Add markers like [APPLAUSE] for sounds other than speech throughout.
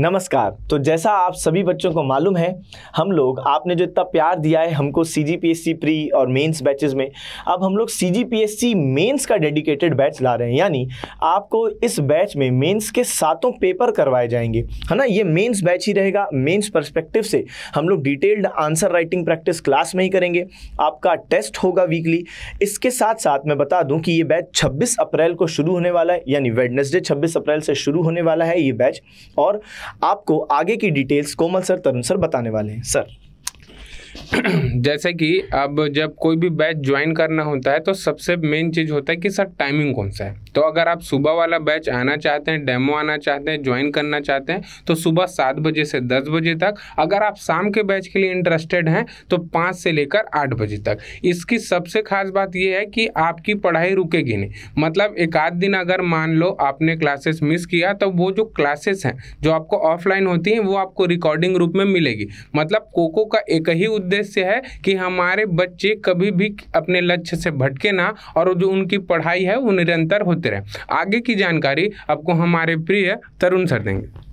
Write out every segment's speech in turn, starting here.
नमस्कार तो जैसा आप सभी बच्चों को मालूम है हम लोग आपने जो इतना प्यार दिया है हमको C G P S C pre और मेंस बैचेस में अब हम लोग C G P S C mains का डेडिकेटेड बैच ला रहे हैं यानी आपको इस बैच में मेंस के सातों पेपर करवाए जाएंगे है ना ये मेंस बैच ही रहेगा मेंस परस्पेक्टिव से हम लोग detailed answer writing practice class में ही करेंगे आपका टेस्ट होगा वीकली इसके साथ साथ मैं बता दूँ कि ये बैच छब्बीस अप्रैल को शुरू होने वाला है यानी वेडनेसडे छब्बीस अप्रैल से शुरू होने वाला है ये बैच और आपको आगे की details Komal sir Tarun sir बताने वाले हैं सर [CLEARS THROAT] जैसे कि अब जब कोई भी बैच ज्वाइन करना होता है तो सबसे मेन चीज़ होता है कि सर टाइमिंग कौन सा है तो अगर आप सुबह वाला बैच आना चाहते हैं डेमो आना चाहते हैं ज्वाइन करना चाहते हैं तो सुबह सात बजे से दस बजे तक अगर आप शाम के बैच के लिए इंटरेस्टेड हैं तो पाँच से लेकर आठ बजे तक इसकी सबसे खास बात यह है कि आपकी पढ़ाई रुकेगी नहीं मतलब एक आध दिन अगर मान लो आपने क्लासेस मिस किया तो वो जो क्लासेस हैं जो आपको ऑफलाइन होती हैं वो आपको रिकॉर्डिंग रूप में मिलेगी मतलब कोको का एक ही उद्देश्य है कि हमारे बच्चे कभी भी अपने लक्ष्य से भटके ना और जो उनकी पढ़ाई है वो निरंतर होते रहे आगे की जानकारी आपको हमारे प्रिय तरुण सर देंगे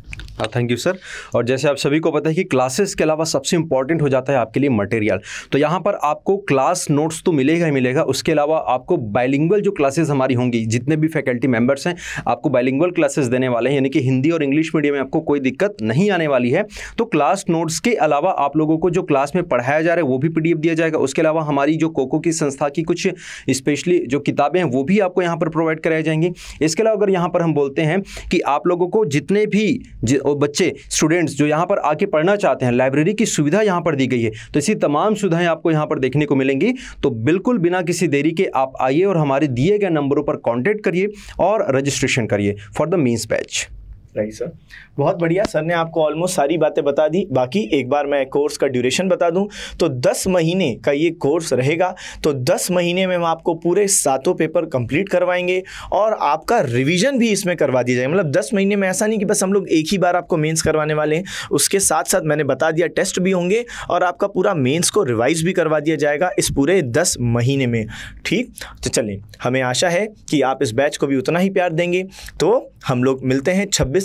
थैंक यू सर और जैसे आप सभी को पता है कि क्लासेस के अलावा सबसे इंपॉर्टेंट हो जाता है आपके लिए मटेरियल तो यहाँ पर आपको क्लास नोट्स तो मिलेगा ही मिलेगा उसके अलावा आपको बाइलिंगुअल जो क्लासेस हमारी होंगी जितने भी फैकल्टी मेम्बर्स हैं आपको बाइलिंगल क्लासेस देने वाले हैं यानी कि हिंदी और इंग्लिश मीडियम में आपको कोई दिक्कत नहीं आने वाली है तो क्लास नोट्स के अलावा आप लोगों को जो क्लास में पढ़ाया जा रहा है वो भी पी दिया जाएगा उसके अलावा हमारी जो कोको की संस्था की कुछ स्पेशली जो किताबें हैं वो भी आपको यहाँ पर प्रोवाइड कराई जाएंगी इसके अलावा अगर यहाँ पर हम बोलते हैं कि आप लोगों को जितने भी और बच्चे स्टूडेंट्स जो यहाँ पर आके पढ़ना चाहते हैं लाइब्रेरी की सुविधा यहाँ पर दी गई है तो इसी तमाम सुविधाएं आपको यहाँ पर देखने को मिलेंगी तो बिल्कुल बिना किसी देरी के आप आइए और हमारे दिए गए नंबरों पर कॉन्टैक्ट करिए और रजिस्ट्रेशन करिए for the mains batch right sir बहुत बढ़िया सर ने आपको ऑलमोस्ट सारी बातें बता दी बाकी एक बार मैं कोर्स का ड्यूरेशन बता दूं तो 10 महीने का ये कोर्स रहेगा तो 10 महीने में हम आपको पूरे सातों पेपर कंप्लीट करवाएंगे और आपका रिवीजन भी इसमें करवा दिया जाएगा मतलब 10 महीने में ऐसा नहीं कि बस हम लोग एक ही बार आपको मेन्स करवाने वाले हैं उसके साथ साथ मैंने बता दिया टेस्ट भी होंगे और आपका पूरा मेन्स को रिवाइज भी करवा दिया जाएगा इस पूरे दस महीने में ठीक तो चलें हमें आशा है कि आप इस बैच को भी उतना ही प्यार देंगे तो हम लोग मिलते हैं छब्बीस